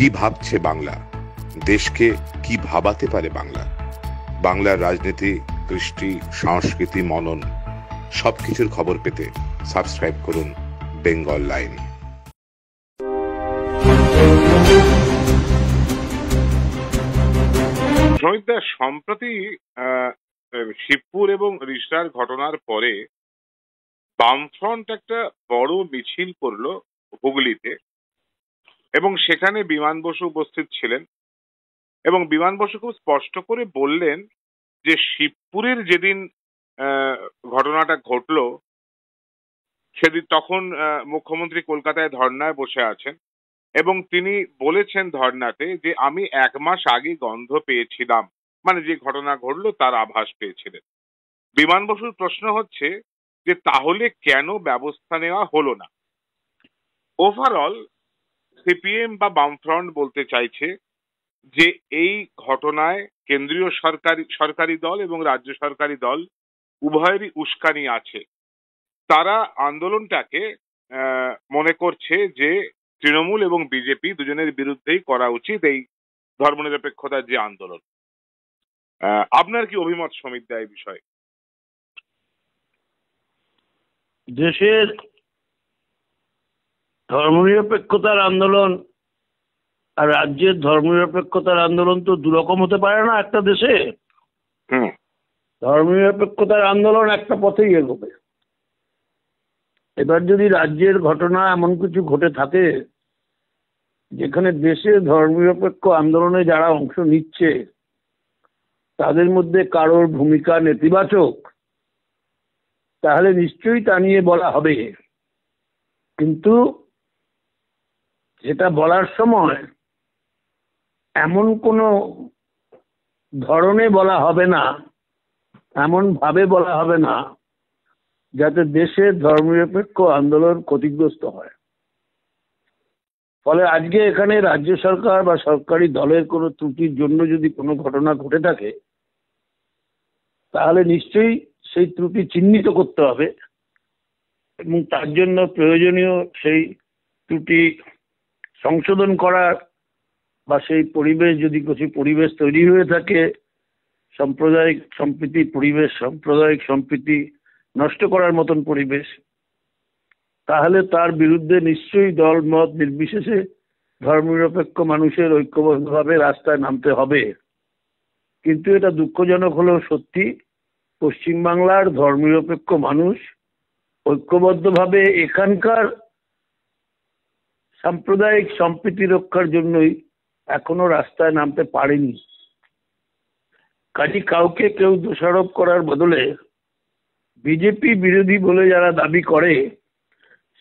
কি ভাবছে বাংলা দেশকে কি ভাবাতে পারে বাংলা বাংলার রাজনীতি কৃষ্টি সংস্কৃতি মনন সবকিছুর খবর পেতে সাবস্ক্রাইব করুন বেঙ্গল লাইন সম্প্রতি শিবপুর এবং রিসার ঘটনার পরে বামফ্রন্ট একটা বড় মিছিল করলো হুগলিতে এবং সেখানে বিমান বসু উপস্থিত ছিলেন এবং বিমান বসু খুব স্পষ্ট করে বললেন যে শিবপুরের যেদিন ঘটনাটা ঘটল সেদিন তখন মুখ্যমন্ত্রী কলকাতায় ধর্নায় বসে আছেন এবং তিনি বলেছেন ধর্নাতে যে আমি এক মাস আগে গন্ধ পেয়েছিলাম মানে যে ঘটনা ঘটলো তার আভাস পেয়েছিলেন বিমান বসুর প্রশ্ন হচ্ছে যে তাহলে কেন ব্যবস্থা নেওয়া হলো না ওভারঅল সিপিএম বা বামফ্রন্ট বলতে চাইছে যে এই ঘটনায় কেন্দ্রীয় সরকারি সরকারি দল এবং রাজ্য সরকারি দল উভয়েরই উস্কানি আছে তারা আন্দোলনটাকে মনে করছে যে তৃণমূল এবং বিজেপি দুজনের বিরুদ্ধেই করা উচিত এই ধর্মনিরপেক্ষতার যে আন্দোলন আপনার কি অভিমত সমিত দেয় বিষয়ে দেশের ধর্মনিরপেক্ষতার আন্দোলন আর রাজ্যের ধর্মনিরপেক্ষতার আন্দোলন তো দুরকম হতে পারে না একটা দেশে ধর্মনিরপেক্ষতার আন্দোলন একটা পথেই এগোবে এবার যদি রাজ্যের ঘটনা এমন কিছু ঘটে থাকে যেখানে দেশে ধর্মনিরপেক্ষ আন্দোলনে যারা অংশ নিচ্ছে তাদের মধ্যে কারোর ভূমিকা নেতিবাচক তাহলে নিশ্চয়ই তা নিয়ে বলা হবে কিন্তু যেটা বলার সময় এমন কোনো ধরনে বলা হবে না এমনভাবে বলা হবে না যাতে দেশে ধর্মনিরপেক্ষ আন্দোলন ক্ষতিগ্রস্ত হয় ফলে আজকে এখানে রাজ্য সরকার বা সরকারি দলের কোনো ত্রুটির জন্য যদি কোনো ঘটনা ঘটে থাকে তাহলে নিশ্চয়ই সেই ত্রুটি চিহ্নিত করতে হবে এবং তার জন্য প্রয়োজনীয় সেই ত্রুটি সংশোধন করার বা সেই পরিবেশ যদি কিছু পরিবেশ তৈরি হয়ে থাকে সাম্প্রদায়িক সম্প্রীতি পরিবেশ সাম্প্রদায়িক সম্প্রীতি নষ্ট করার মতন পরিবেশ তাহলে তার বিরুদ্ধে নিশ্চয়ই দল মত নির্বিশেষে ধর্মনিরপেক্ষ মানুষের ঐক্যবদ্ধভাবে রাস্তায় নামতে হবে কিন্তু এটা দুঃখজনক হলেও সত্যি পশ্চিমবাংলার ধর্মনিরপেক্ষ মানুষ ঐক্যবদ্ধভাবে এখানকার সাম্প্রদায়িক সম্প্রীতি রক্ষার জন্যই এখনো রাস্তায় নামতে পারেনি কাজে কাউকে কেউ দোষারোপ করার বদলে বিজেপি বিরোধী বলে যারা দাবি করে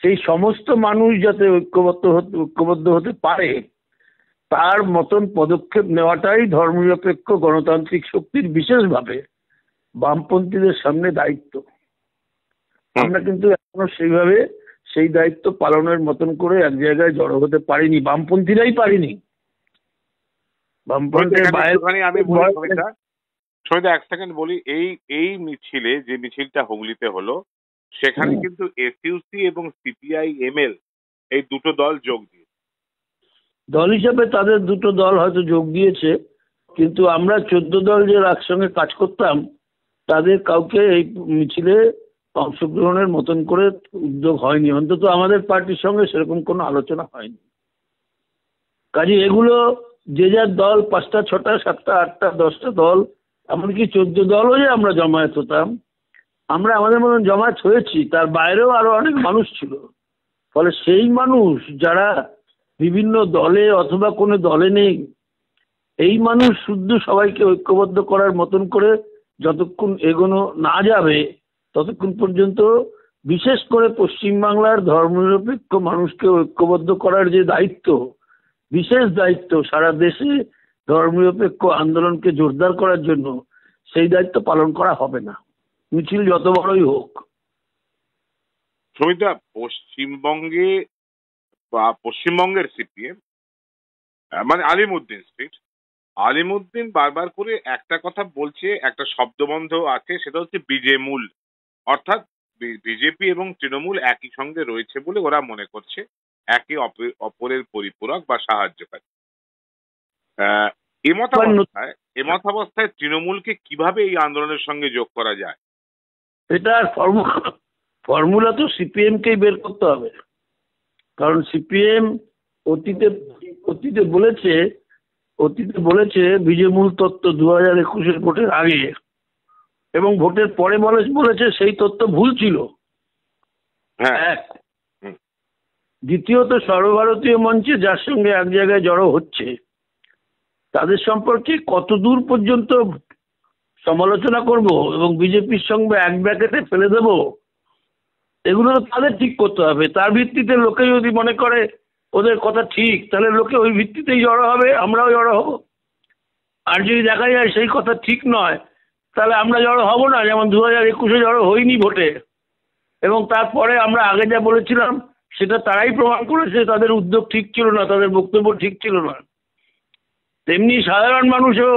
সেই সমস্ত মানুষ যাতে ঐক্যবদ্ধ হতে ঐক্যবদ্ধ হতে পারে তার মতন পদক্ষেপ নেওয়াটাই ধর্মনিরপেক্ষ গণতান্ত্রিক শক্তির বিশেষভাবে বামপন্থীদের সামনে দায়িত্ব আমরা কিন্তু এখনো সেইভাবে সেই দায়িত্ব পালনের মতন করে এক জায়গায় জড়ো হতে পারিনি বামপন্থীরাই পারিনি আমি এক সেকেন্ড বলি এই এই মিছিলে যে মিছিলটা হুগলিতে হলো সেখানে কিন্তু এসইউসি এবং সিপিআই এমএল এই দুটো দল যোগ দিয়ে দল হিসাবে তাদের দুটো দল হয়তো যোগ দিয়েছে কিন্তু আমরা চোদ্দ দল যে একসঙ্গে কাজ করতাম তাদের কাউকে এই মিছিলে অংশগ্রহণের মতন করে উদ্যোগ হয়নি অন্তত আমাদের পার্টির সঙ্গে সেরকম কোনো আলোচনা হয়নি কাজে এগুলো যে যার দল পাঁচটা ছটা সাতটা আটটা দশটা দল এমনকি চোদ্দ দলও যে আমরা জমায়েত হতাম আমরা আমাদের মতন জমায়েত হয়েছি তার বাইরেও আরও অনেক মানুষ ছিল ফলে সেই মানুষ যারা বিভিন্ন দলে অথবা কোনো দলে নেই এই মানুষ শুদ্ধ সবাইকে ঐক্যবদ্ধ করার মতন করে যতক্ষণ এগোনো না যাবে ততক্ষণ পর্যন্ত বিশেষ করে পশ্চিমবাংলার ধর্মনিরপেক্ষ মানুষকে ঐক্যবদ্ধ করার যে দায়িত্ব বিশেষ দায়িত্ব সারা দেশে ধর্মনিরপেক্ষ আন্দোলনকে জোরদার করার জন্য সেই দায়িত্ব পালন করা হবে না মিছিল যত বড়ই হোক সবিতা পশ্চিমবঙ্গে বা পশ্চিমবঙ্গের সিপিএম মানে আলিমুদ্দিন স্ট্রিট আলিমুদ্দিন বারবার করে একটা কথা বলছে একটা শব্দবন্ধ আছে সেটা হচ্ছে বিজেমুল অর্থাৎ বিজেপি এবং তৃণমূল একই সঙ্গে রয়েছে বলে ওরা মনে করছে একে অপরের পরিপূরক বা সাহায্যকারী এমতাবস্থায় এমতাবস্থায় তৃণমূলকে কিভাবে এই আন্দোলনের সঙ্গে যোগ করা যায় এটা ফর্মুলা তো সিপিএম কেই বের করতে হবে কারণ সিপিএম অতীতে অতীতে বলেছে অতীতে বলেছে বিজেমূল তত্ত্ব দু হাজার একুশের ভোটের আগে এবং ভোটের পরে মানুষ বলেছে সেই তথ্য ভুল ছিল হ্যাঁ। এক দ্বিতীয়ত সর্বভারতীয় মঞ্চে যার সঙ্গে এক জায়গায় জড়ো হচ্ছে তাদের সম্পর্কে কত দূর পর্যন্ত সমালোচনা করব এবং বিজেপির সঙ্গে এক ব্যাকেটে ফেলে দেব এগুলো তো তাদের ঠিক করতে হবে তার ভিত্তিতে লোকে যদি মনে করে ওদের কথা ঠিক তাহলে লোকে ওই ভিত্তিতেই জড়ো হবে আমরাও জড়ো হব আর যদি দেখা যায় সেই কথা ঠিক নয় তাহলে আমরা জড়ো হব না যেমন দু হাজার একুশে জড়ো হইনি ভোটে এবং তারপরে আমরা আগে যা বলেছিলাম সেটা তারাই প্রমাণ করেছে তাদের উদ্যোগ ঠিক ছিল না তাদের বক্তব্য ঠিক ছিল না তেমনি সাধারণ মানুষও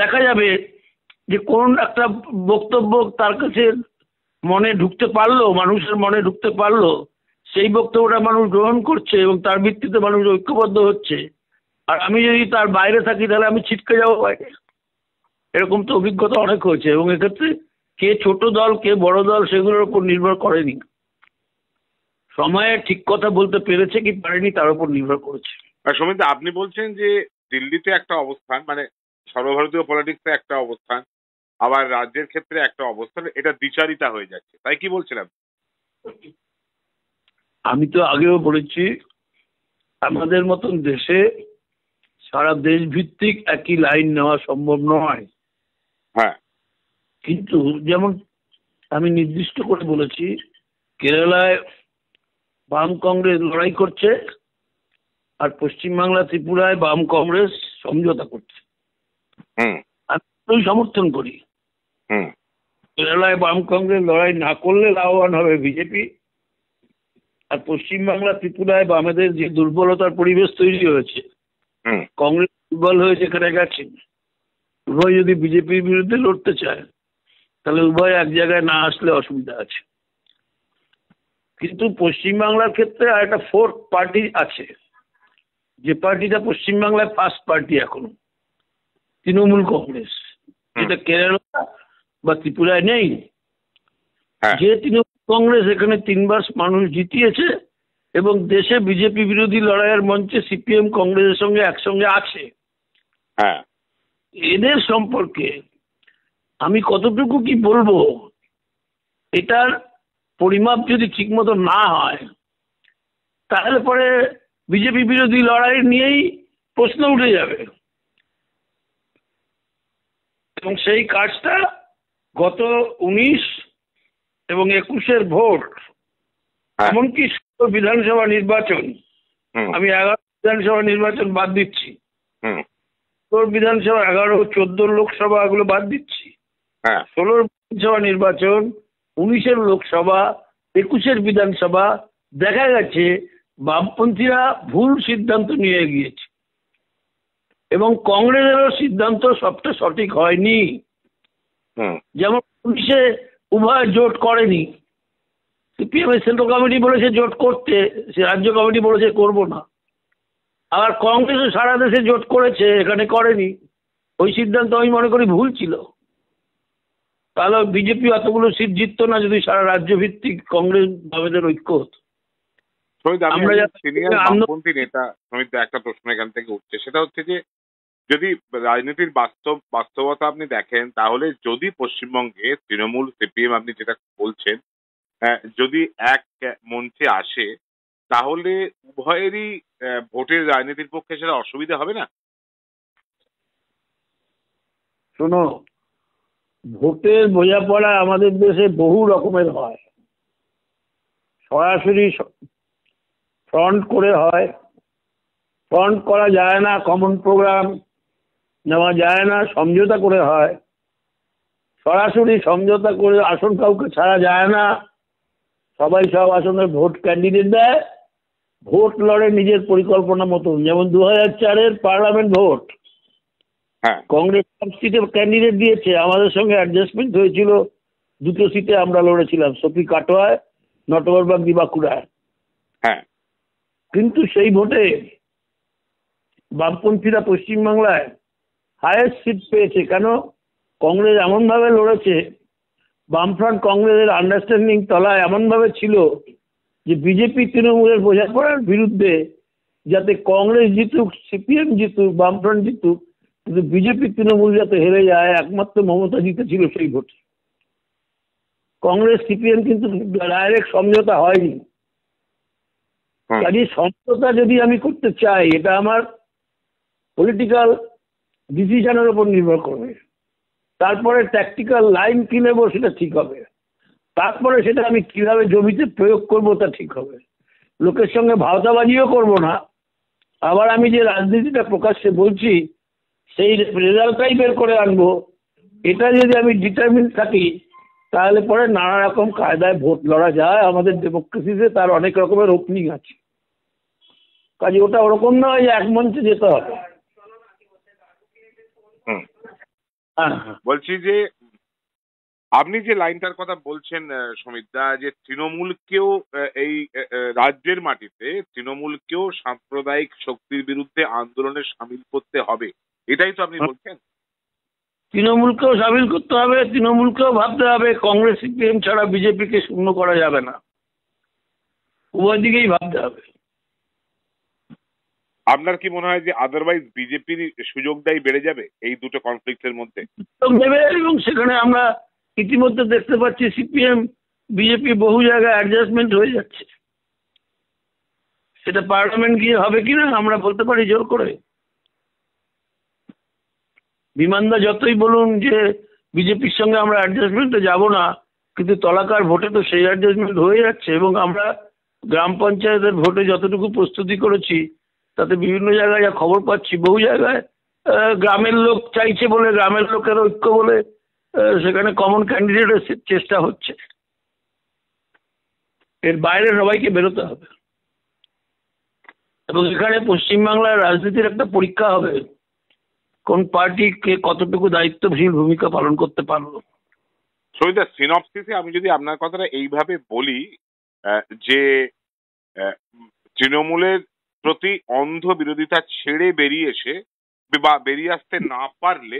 দেখা যাবে যে কোন একটা বক্তব্য তার কাছে মনে ঢুকতে পারলো মানুষের মনে ঢুকতে পারলো সেই বক্তব্যটা মানুষ গ্রহণ করছে এবং তার ভিত্তিতে মানুষ ঐক্যবদ্ধ হচ্ছে আর আমি যদি তার বাইরে থাকি তাহলে আমি ছিটকে যাবো বাইরে এরকম তো অভিজ্ঞতা অনেক হয়েছে এবং এক্ষেত্রে কে ছোট দল কে বড় দল সেগুলোর ওপর নির্ভর করেনি সময়ে ঠিক কথা বলতে পেরেছে কি পারেনি তার উপর নির্ভর করেছে আর সমিত আপনি বলছেন যে দিল্লিতে একটা অবস্থান মানে সর্বভারতীয় পলিটিক্সে একটা অবস্থান আবার রাজ্যের ক্ষেত্রে একটা অবস্থান এটা দ্বিচারিতা হয়ে যাচ্ছে তাই কি বলছিলাম আমি তো আগেও বলেছি আমাদের মতন দেশে সারা দেশ ভিত্তিক একই লাইন নেওয়া সম্ভব নয় হ্যাঁ কিন্তু যেমন আমি নির্দিষ্ট করে বলেছি কেরালায় বাম কংগ্রেস লড়াই করছে আর পশ্চিমবাংলা ত্রিপুরায় বাম কংগ্রেস সমঝোতা করছে আমি সমর্থন করি কেরালায় বাম কংগ্রেস লড়াই না করলে লাভবান হবে বিজেপি আর পশ্চিমবাংলা ত্রিপুরায় বামেদের যে দুর্বলতার পরিবেশ তৈরি হয়েছে কংগ্রেস দুর্বল হয়েছে এখানে গেছে উভয় যদি বিজেপির বিরুদ্ধে লড়তে চায় তাহলে উভয় এক জায়গায় না আসলে অসুবিধা আছে কিন্তু পশ্চিমবাংলার ক্ষেত্রে আর একটা ফোর্থ পার্টি আছে যে পার্টিটা পশ্চিমবাংলায় ফার্স্ট পার্টি এখন তৃণমূল কংগ্রেস যেটা কেরালা বা ত্রিপুরায় নেই হ্যাঁ। যে তৃণমূল কংগ্রেস এখানে তিনবার মানুষ জিতিয়েছে এবং দেশে বিজেপি বিরোধী লড়াইয়ের মঞ্চে সিপিএম কংগ্রেসের সঙ্গে একসঙ্গে আছে হ্যাঁ এদের সম্পর্কে আমি কতটুকু কি বলবো এটার পরিমাপ যদি ঠিক মতো না হয় তাহলে পরে বিজেপি বিরোধী লড়াই নিয়েই প্রশ্ন উঠে যাবে এবং সেই কাজটা গত উনিশ এবং একুশের ভোট হ্যাঁ। এমনকি বিধানসভা নির্বাচন আমি এগারো বিধানসভা নির্বাচন বাদ দিচ্ছি তোর বিধানসভা এগারো চোদ্দ লোকসভা এগুলো বাদ দিচ্ছি হ্যাঁ ষোলোর বিধানসভা নির্বাচন উনিশের লোকসভা একুশের বিধানসভা দেখা গেছে বামপন্থীরা ভুল সিদ্ধান্ত নিয়ে গিয়েছে এবং কংগ্রেসেরও সিদ্ধান্ত সবটা সঠিক হয়নি যেমন উনিশে উভয় জোট করেনি সিপিএম সেন্ট্রাল কমিটি বলেছে জোট করতে সে রাজ্য কমিটি বলেছে করবো না আবার কংগ্রেসও সারা দেশে জোট করেছে এখানে করেনি ওই সিদ্ধান্ত আমি মনে করি ভুল ছিল তাহলে বিজেপি অতগুলো সিট জিততো না যদি সারা রাজ্য ভিত্তিক কংগ্রেস বামেদের ঐক্য হতো নেতা সমিত একটা প্রশ্ন এখান থেকে উঠছে সেটা হচ্ছে যে যদি রাজনীতির বাস্তব বাস্তবতা আপনি দেখেন তাহলে যদি পশ্চিমবঙ্গে তৃণমূল সিপিএম আপনি যেটা বলছেন হ্যাঁ, যদি এক মঞ্চে আসে তাহলে উভয়েরই ভোটের রাজনীতির পক্ষে সেটা অসুবিধা হবে না শোনো ভোটের বোঝাপড়া আমাদের দেশে বহু রকমের হয় সরাসরি ফ্রন্ট করে হয় ফ্রন্ট করা যায় না কমন প্রোগ্রাম নেওয়া যায় না সমঝোতা করে হয় সরাসরি সমঝোতা করে আসন কাউকে ছাড়া যায় না সবাই সব আসনের ভোট ক্যান্ডিডেট দেয় ভোট লড়ে নিজের পরিকল্পনা মতন যেমন দু হাজার চারের পার্লামেন্ট ভোট হ্যাঁ কংগ্রেস সব সিটে ক্যান্ডিডেট দিয়েছে আমাদের সঙ্গে অ্যাডজাস্টমেন্ট হয়েছিল দুটো সিটে আমরা লড়েছিলাম সফি কাটোয়ায় নটবর বাগদি বাঁকুড়ায় হ্যাঁ কিন্তু সেই ভোটে বামপন্থীরা পশ্চিমবাংলায় হায়েস্ট সিট পেয়েছে কেন কংগ্রেস এমনভাবে লড়েছে বামফ্রন্ট কংগ্রেসের আন্ডারস্ট্যান্ডিং তলায় এমনভাবে ছিল যে বিজেপি তৃণমূলের বোঝাপড়ার বিরুদ্ধে যাতে কংগ্রেস জিতুক সিপিএম জিতুক বামফ্রন্ট জিতুক কিন্তু বিজেপি তৃণমূল যাতে হেরে যায় একমাত্র মমতা জিতেছিল সেই ভোটে কংগ্রেস সিপিএম কিন্তু ডাইরেক্ট সমঝোতা হয়নি হ্যাঁ। কাজে সমঝোতা যদি আমি করতে চাই এটা আমার পলিটিক্যাল ডিসিশনের ওপর নির্ভর করবে তারপরে ট্যাকটিক্যাল লাইন কি নেবো সেটা ঠিক হবে তারপরে সেটা আমি কিভাবে জমিতে প্রয়োগ করব তা ঠিক হবে লোকের সঙ্গে ভাওতাবাজিও করব না আবার আমি যে রাজনীতিটা প্রকাশ্যে বলছি সেই রেজাল্টটাই বের করে আনবো এটা যদি আমি ডিটারমিন থাকি তাহলে পরে নানা রকম কায়দায় ভোট লড়া যায় আমাদের ডেমোক্রেসিতে তার অনেক রকমের ওপেনিং আছে কাজে ওটা ওরকম নয় যে এক মঞ্চে যেতে হবে হ্যাঁ, হ্যাঁ বলছি যে আপনি যে লাইনটার কথা বলছেন দা যে তৃণমূলকেও এই রাজ্যের মাটিতে তৃণমূলকেও সাম্প্রদায়িক শক্তির বিরুদ্ধে আন্দোলনে সামিল করতে হবে এটাই তো আপনি বলছেন তৃণমূলকেও সামিল করতে হবে তৃণমূলকেও ভাবতে হবে কংগ্রেস সিপিএম ছাড়া বিজেপিকে শূন্য করা যাবে না উভয় দিকেই ভাবতে হবে আপনার কি মনে হয় যে আদারওয়াইজ বিজেপির সুযোগটাই বেড়ে যাবে এই দুটো কনফ্লিক্টের মধ্যে এবং সেখানে আমরা ইতিমধ্যে দেখতে পাচ্ছি সিপিএম বিজেপি বহু জায়গায় অ্যাডজাস্টমেন্ট হয়ে যাচ্ছে সেটা পার্লামেন্ট গিয়ে হবে কিনা আমরা বলতে পারি জোর করে বিমানদা যতই বলুন যে বিজেপির সঙ্গে আমরা অ্যাডজাস্টমেন্টে যাব না কিন্তু তলাকার ভোটে তো সেই অ্যাডজাস্টমেন্ট হয়ে যাচ্ছে এবং আমরা গ্রাম পঞ্চায়েতের ভোটে যতটুকু প্রস্তুতি করেছি তাতে বিভিন্ন জায়গায় যা খবর পাচ্ছি বহু জায়গায় গ্রামের লোক চাইছে বলে গ্রামের লোকের ঐক্য বলে সেখানে কমন ক্যান্ডিডেটের চেষ্টা হচ্ছে এর বাইরে সবাইকে বেরোতে হবে এবং এখানে পশ্চিমবাংলার রাজনীতির একটা পরীক্ষা হবে কোন পার্টি কে কতটুকু দায়িত্বশীল ভূমিকা পালন করতে পারলো সৈদা সিনপসিসে আমি যদি আপনার কথাটা এইভাবে বলি যে তৃণমূলের প্রতি অন্ধ বিরোধিতা ছেড়ে বেরিয়ে এসে বা বেরিয়ে আসতে না পারলে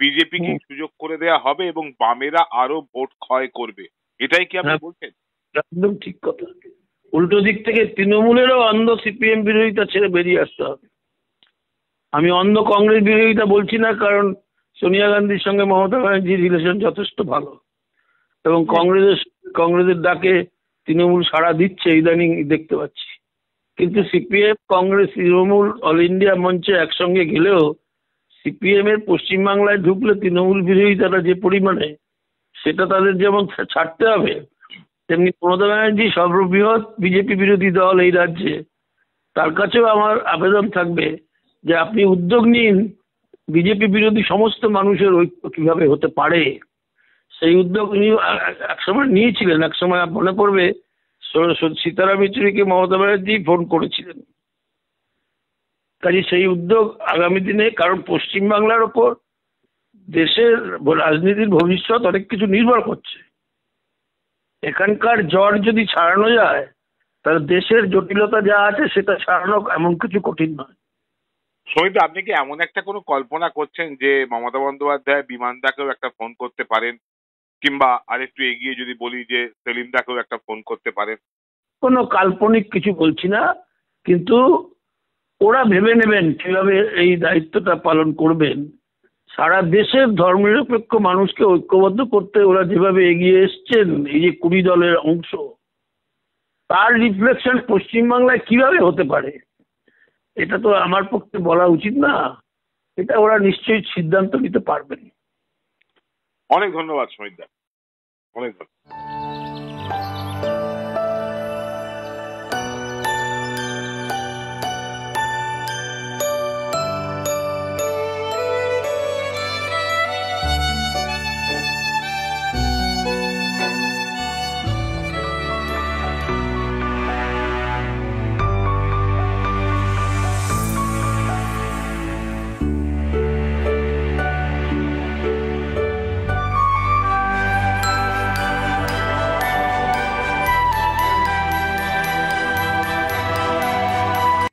বিজেপিকে সুযোগ করে দেয়া হবে এবং বামেরা আরো ভোট ক্ষয় করবে এটাই কি আপনি হ্যাঁ। বলছেন একদম ঠিক কথা উল্টো দিক থেকে তৃণমূলেরও অন্ধ সিপিএম বিরোধিতা ছেড়ে বেরিয়ে আসতে হবে আমি অন্ধ কংগ্রেস বিরোধিতা বলছি না কারণ সোনিয়া গান্ধীর সঙ্গে মমতা ব্যানার্জির রিলেশন যথেষ্ট ভালো এবং কংগ্রেসের কংগ্রেসের ডাকে তৃণমূল সাড়া দিচ্ছে ইদানিং দেখতে পাচ্ছি কিন্তু CPM Congress Trinamool all India মঞ্চে একসঙ্গে গেলেও সিপিএমের পশ্চিমবাংলায় ঢুকলে তৃণমূল বিরোধিতাটা যে পরিমাণে সেটা তাদের যেমন ছাড়তে হবে তেমনি মমতা ব্যানার্জি সর্ববৃহৎ বিজেপি বিরোধী দল এই রাজ্যে তার কাছেও আমার আবেদন থাকবে যে আপনি উদ্যোগ নিন বিজেপি বিরোধী সমস্ত মানুষের ঐক্য কীভাবে হতে পারে সেই উদ্যোগ উনি এক সময় নিয়েছিলেন এক সময় মনে পড়বে সীতারাম ইচুরিকে মমতা ব্যানার্জি ফোন করেছিলেন কাজে সেই উদ্যোগ আগামী দিনে কারণ পশ্চিমবাংলার ওপর দেশের রাজনীতির ভবিষ্যৎ অনেক কিছু নির্ভর করছে এখানকার জ্বর যদি ছাড়ানো যায় তাহলে দেশের জটিলতা যা আছে সেটা ছাড়ানো এমন কিছু কঠিন নয় সহিত আপনি কি এমন একটা কোনো কল্পনা করছেন যে মমতা বন্দ্যোপাধ্যায় বিমানদাকেও একটা ফোন করতে পারেন কিংবা আরেকটু এগিয়ে যদি বলি যে সেলিম দাকেও একটা ফোন করতে পারেন কোনো কাল্পনিক কিছু বলছি না কিন্তু ওরা ভেবে নেবেন কিভাবে এই দায়িত্বটা পালন করবেন সারা দেশের ধর্মনিরপেক্ষ মানুষকে ঐক্যবদ্ধ করতে ওরা যেভাবে এগিয়ে এসছেন এই যে কুড়ি দলের অংশ তার রিফ্লেকশন পশ্চিমবাংলায় কিভাবে হতে পারে এটা তো আমার পক্ষে বলা উচিত না এটা ওরা নিশ্চয়ই সিদ্ধান্ত নিতে পারবেন অনেক ধন্যবাদ অনেক ধন্যবাদ